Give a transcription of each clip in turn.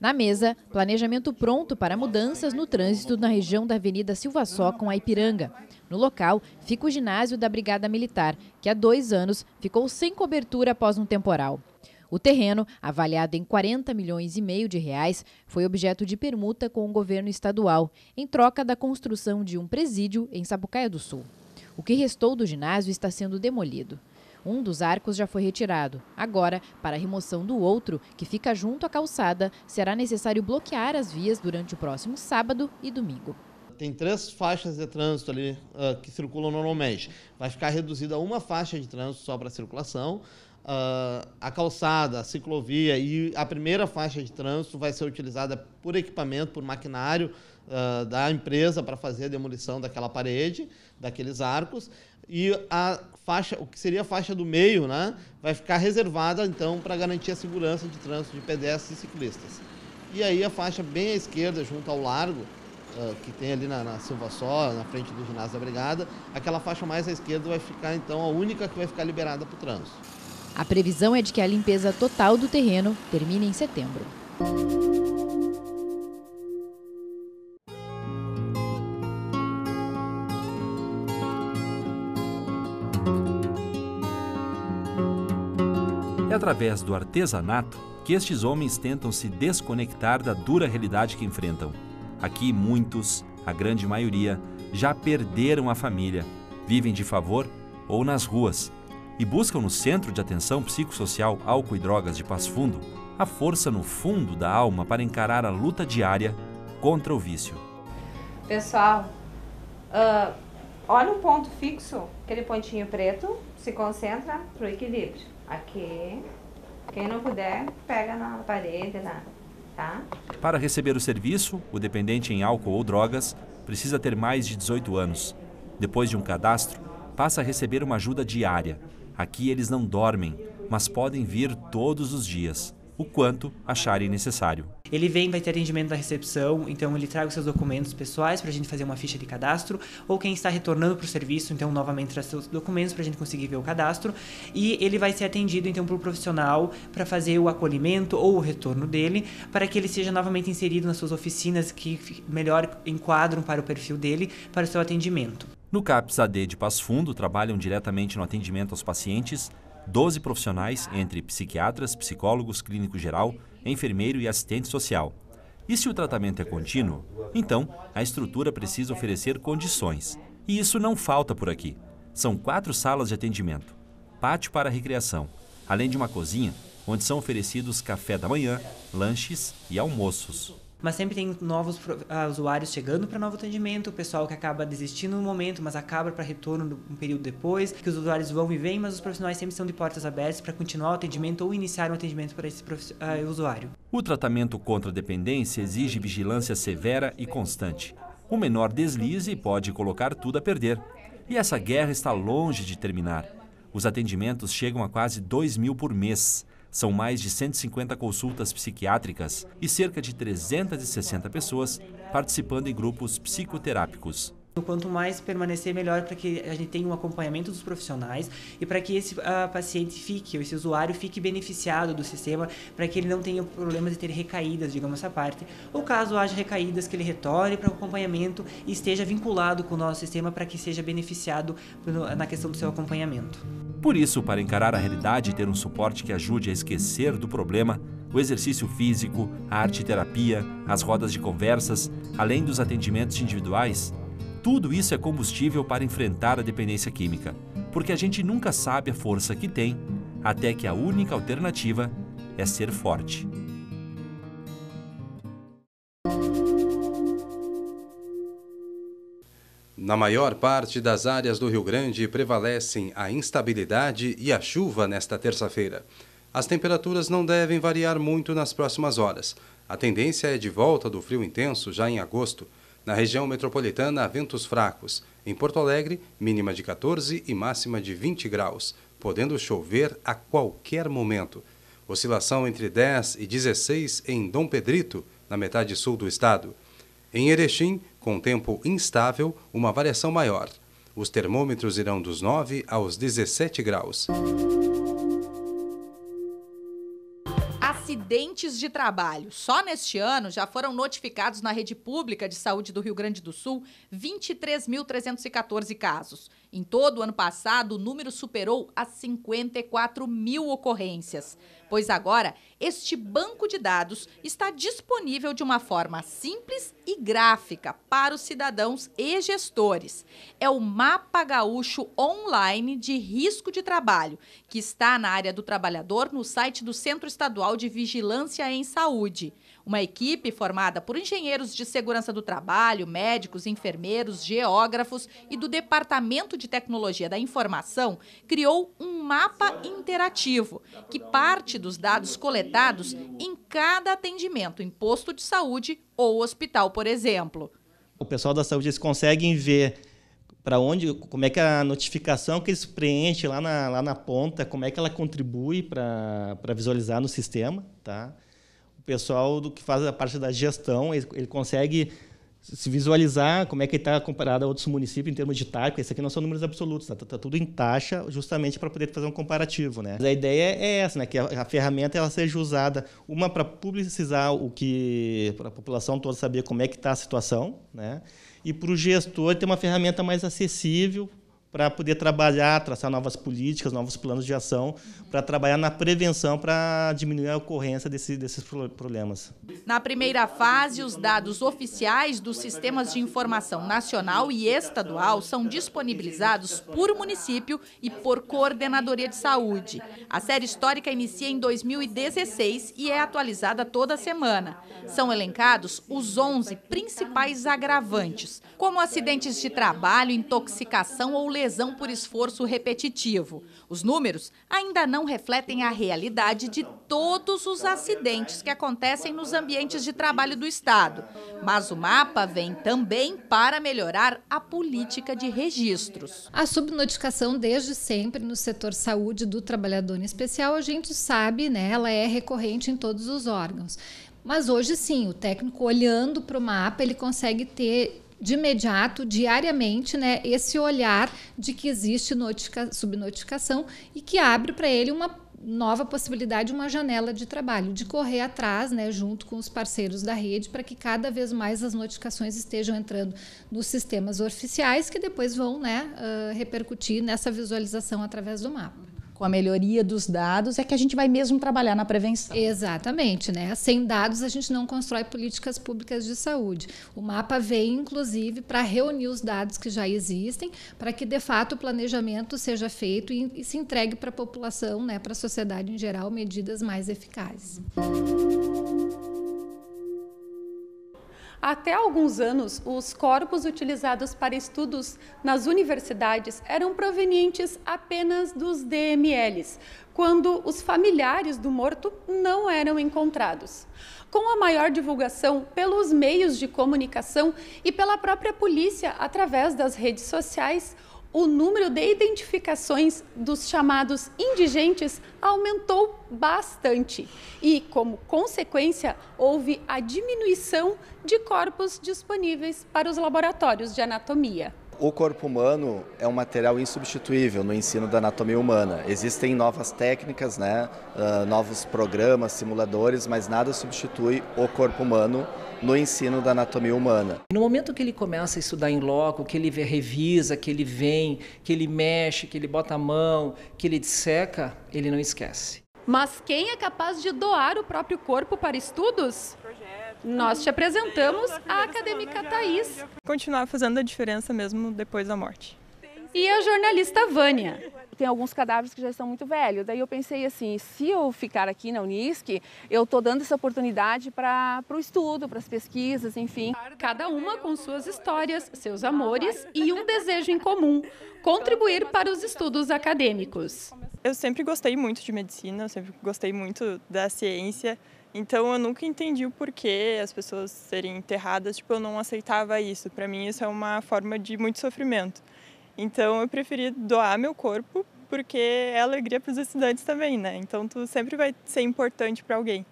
Na mesa, planejamento pronto para mudanças no trânsito na região da Avenida Silva Só com a Ipiranga. No local, fica o ginásio da Brigada Militar, que há dois anos ficou sem cobertura após um temporal. O terreno, avaliado em 40 milhões e meio de reais, foi objeto de permuta com o governo estadual, em troca da construção de um presídio em Sabucaia do Sul. O que restou do ginásio está sendo demolido. Um dos arcos já foi retirado. Agora, para a remoção do outro, que fica junto à calçada, será necessário bloquear as vias durante o próximo sábado e domingo. Tem três faixas de trânsito ali uh, que circulam normalmente. Vai ficar reduzida a uma faixa de trânsito só para circulação. Uh, a calçada, a ciclovia e a primeira faixa de trânsito vai ser utilizada por equipamento, por maquinário, uh, da empresa para fazer a demolição daquela parede, daqueles arcos, e a faixa, o que seria a faixa do meio, né, vai ficar reservada então para garantir a segurança de trânsito de pedestres e ciclistas. E aí a faixa bem à esquerda, junto ao largo, uh, que tem ali na, na Silva Só, na frente do ginásio da Brigada, aquela faixa mais à esquerda vai ficar então a única que vai ficar liberada para o trânsito. A previsão é de que a limpeza total do terreno termine em setembro. É através do artesanato que estes homens tentam se desconectar da dura realidade que enfrentam. Aqui, muitos, a grande maioria, já perderam a família, vivem de favor ou nas ruas e buscam no Centro de Atenção Psicossocial Álcool e Drogas de Paz Fundo a força no fundo da alma para encarar a luta diária contra o vício. Pessoal, uh Olha o ponto fixo, aquele pontinho preto, se concentra pro equilíbrio. Aqui, quem não puder, pega na parede, na, tá? Para receber o serviço, o dependente em álcool ou drogas precisa ter mais de 18 anos. Depois de um cadastro, passa a receber uma ajuda diária. Aqui eles não dormem, mas podem vir todos os dias o quanto acharem necessário. Ele vem, vai ter atendimento da recepção, então ele traga os seus documentos pessoais para a gente fazer uma ficha de cadastro, ou quem está retornando para o serviço, então novamente traz seus documentos para a gente conseguir ver o cadastro, e ele vai ser atendido então por um profissional para fazer o acolhimento ou o retorno dele, para que ele seja novamente inserido nas suas oficinas que melhor enquadram para o perfil dele, para o seu atendimento. No CAPS AD de Passo Fundo, trabalham diretamente no atendimento aos pacientes 12 profissionais, entre psiquiatras, psicólogos, clínico geral, enfermeiro e assistente social. E se o tratamento é contínuo, então a estrutura precisa oferecer condições. E isso não falta por aqui. São quatro salas de atendimento, pátio para recreação, além de uma cozinha onde são oferecidos café da manhã, lanches e almoços mas sempre tem novos ah, usuários chegando para novo atendimento, o pessoal que acaba desistindo no momento, mas acaba para retorno um período depois, que os usuários vão e vêm, mas os profissionais sempre estão de portas abertas para continuar o atendimento ou iniciar um atendimento para esse uh, usuário. O tratamento contra a dependência exige vigilância severa e constante. O menor deslize pode colocar tudo a perder. E essa guerra está longe de terminar. Os atendimentos chegam a quase 2 mil por mês. São mais de 150 consultas psiquiátricas e cerca de 360 pessoas participando em grupos psicoterápicos. Então, quanto mais permanecer, melhor para que a gente tenha um acompanhamento dos profissionais e para que esse uh, paciente fique, ou esse usuário fique beneficiado do sistema, para que ele não tenha problemas de ter recaídas, digamos essa parte. Ou caso haja recaídas, que ele retorne para o acompanhamento e esteja vinculado com o nosso sistema para que seja beneficiado na questão do seu acompanhamento. Por isso, para encarar a realidade e ter um suporte que ajude a esquecer do problema, o exercício físico, a arte terapia, as rodas de conversas, além dos atendimentos individuais, tudo isso é combustível para enfrentar a dependência química, porque a gente nunca sabe a força que tem, até que a única alternativa é ser forte. Na maior parte das áreas do Rio Grande prevalecem a instabilidade e a chuva nesta terça-feira. As temperaturas não devem variar muito nas próximas horas. A tendência é de volta do frio intenso já em agosto. Na região metropolitana, há ventos fracos. Em Porto Alegre, mínima de 14 e máxima de 20 graus, podendo chover a qualquer momento. Oscilação entre 10 e 16 em Dom Pedrito, na metade sul do estado. Em Erechim, com tempo instável, uma variação maior. Os termômetros irão dos 9 aos 17 graus. acidentes de trabalho. Só neste ano já foram notificados na rede pública de saúde do Rio Grande do Sul 23.314 casos. Em todo o ano passado, o número superou as 54 mil ocorrências pois agora este banco de dados está disponível de uma forma simples e gráfica para os cidadãos e gestores. É o Mapa Gaúcho Online de Risco de Trabalho, que está na área do trabalhador no site do Centro Estadual de Vigilância em Saúde. Uma equipe formada por engenheiros de segurança do trabalho, médicos, enfermeiros, geógrafos e do Departamento de Tecnologia da Informação criou um mapa interativo que parte parte dos dados coletados em cada atendimento em posto de saúde ou hospital, por exemplo. O pessoal da saúde eles conseguem ver para onde, como é que a notificação que eles preenchem lá na, lá na ponta, como é que ela contribui para visualizar no sistema, tá? O pessoal do que faz a parte da gestão, ele, ele consegue se visualizar como é que está comparado a outros municípios em termos de taxa. Isso aqui não são números absolutos, está tá, tá tudo em taxa, justamente para poder fazer um comparativo. Né? Mas a ideia é essa, né? que a, a ferramenta ela seja usada, uma para publicizar o que, para a população toda saber como é que está a situação, né? e para o gestor ter uma ferramenta mais acessível para poder trabalhar, traçar novas políticas, novos planos de ação, para trabalhar na prevenção, para diminuir a ocorrência desse, desses problemas. Na primeira fase, os dados oficiais dos sistemas de informação nacional e estadual são disponibilizados por município e por coordenadoria de saúde. A série histórica inicia em 2016 e é atualizada toda semana. São elencados os 11 principais agravantes, como acidentes de trabalho, intoxicação ou lesão por esforço repetitivo. Os números ainda não refletem a realidade de todos os acidentes que acontecem nos ambientes de trabalho do Estado. Mas o mapa vem também para melhorar a política de registros. A subnotificação desde sempre no setor saúde do trabalhador em especial, a gente sabe, né, ela é recorrente em todos os órgãos. Mas hoje sim, o técnico olhando para o mapa, ele consegue ter de imediato, diariamente, né, esse olhar de que existe subnotificação e que abre para ele uma nova possibilidade, uma janela de trabalho, de correr atrás, né, junto com os parceiros da rede, para que cada vez mais as notificações estejam entrando nos sistemas oficiais, que depois vão né, uh, repercutir nessa visualização através do mapa com a melhoria dos dados, é que a gente vai mesmo trabalhar na prevenção. Exatamente, né? Sem dados a gente não constrói políticas públicas de saúde. O mapa vem, inclusive, para reunir os dados que já existem, para que de fato o planejamento seja feito e, e se entregue para a população, né, para a sociedade em geral, medidas mais eficazes. Música até alguns anos, os corpos utilizados para estudos nas universidades eram provenientes apenas dos DMLs, quando os familiares do morto não eram encontrados. Com a maior divulgação pelos meios de comunicação e pela própria polícia através das redes sociais, o número de identificações dos chamados indigentes aumentou bastante e, como consequência, houve a diminuição de corpos disponíveis para os laboratórios de anatomia. O corpo humano é um material insubstituível no ensino da anatomia humana. Existem novas técnicas, né, uh, novos programas, simuladores, mas nada substitui o corpo humano no ensino da anatomia humana. No momento que ele começa a estudar em loco, que ele revisa, que ele vem, que ele mexe, que ele bota a mão, que ele disseca, ele não esquece. Mas quem é capaz de doar o próprio corpo para estudos? Nós te apresentamos a acadêmica Thais. Continuar fazendo a diferença mesmo depois da morte e a jornalista Vânia. Tem alguns cadáveres que já estão muito velhos. Daí eu pensei assim, se eu ficar aqui na Unisc, eu estou dando essa oportunidade para o estudo, para as pesquisas, enfim. Cada uma com suas histórias, seus amores e um desejo em comum, contribuir para os estudos acadêmicos. Eu sempre gostei muito de medicina, eu sempre gostei muito da ciência. Então eu nunca entendi o porquê as pessoas serem enterradas, tipo, eu não aceitava isso. Para mim isso é uma forma de muito sofrimento. Então eu preferi doar meu corpo porque é alegria para os estudantes também, né? Então tu sempre vai ser importante para alguém.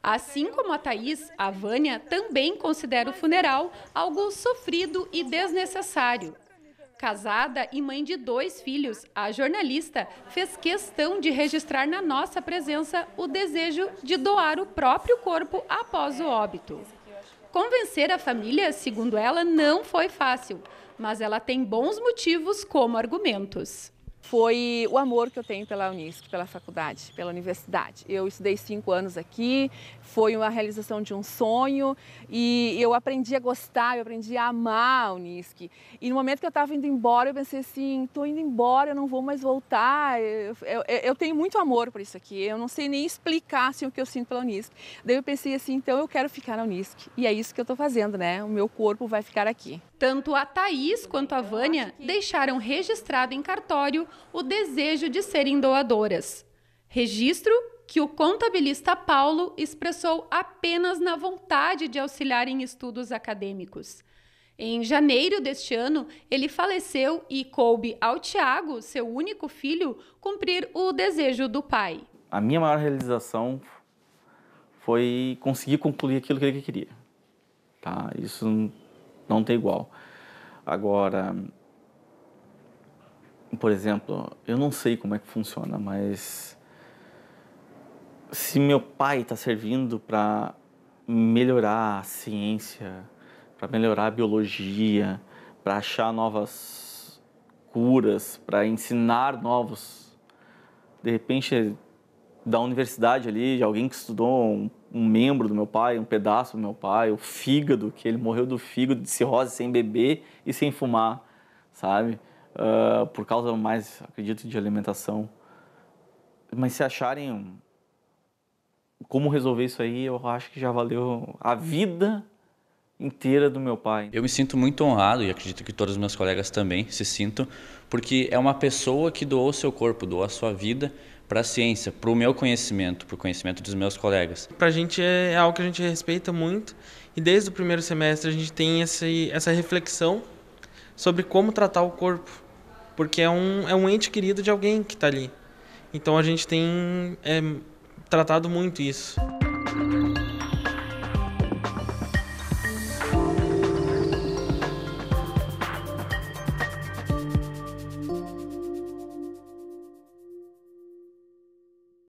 Assim como a Thaís, a Vânia também considera o funeral algo sofrido e desnecessário. Casada e mãe de dois filhos, a jornalista fez questão de registrar na nossa presença o desejo de doar o próprio corpo após o óbito. Convencer a família, segundo ela, não foi fácil, mas ela tem bons motivos como argumentos foi o amor que eu tenho pela Unisc, pela faculdade, pela universidade. Eu estudei cinco anos aqui, foi uma realização de um sonho e eu aprendi a gostar, eu aprendi a amar a Unisc. E no momento que eu estava indo embora, eu pensei assim: estou indo embora, eu não vou mais voltar. Eu, eu, eu, tenho muito amor por isso aqui, eu não sei nem explicar assim, o que eu sinto pela Unisc. Daí eu pensei assim: então eu quero ficar na Unisc. E é isso que eu estou fazendo, né? O meu corpo vai ficar aqui. Tanto a Thaís quanto a Vânia deixaram registrado em cartório o desejo de serem doadoras. Registro que o contabilista Paulo expressou apenas na vontade de auxiliar em estudos acadêmicos. Em janeiro deste ano, ele faleceu e coube ao Tiago, seu único filho, cumprir o desejo do pai. A minha maior realização foi conseguir concluir aquilo que ele queria. Tá? Isso não tem igual. Agora, por exemplo, eu não sei como é que funciona, mas se meu pai está servindo para melhorar a ciência, para melhorar a biologia, para achar novas curas, para ensinar novos, de repente da universidade ali, de alguém que estudou um um membro do meu pai, um pedaço do meu pai, o fígado, que ele morreu do fígado de cirrose sem beber e sem fumar, sabe? Uh, por causa mais, acredito, de alimentação. Mas se acharem como resolver isso aí, eu acho que já valeu a vida inteira do meu pai. Eu me sinto muito honrado e acredito que todos os meus colegas também se sintam, porque é uma pessoa que doou seu corpo, doou a sua vida para a ciência, para o meu conhecimento, para o conhecimento dos meus colegas. Para a gente é, é algo que a gente respeita muito e desde o primeiro semestre a gente tem esse, essa reflexão sobre como tratar o corpo, porque é um, é um ente querido de alguém que está ali. Então a gente tem é, tratado muito isso.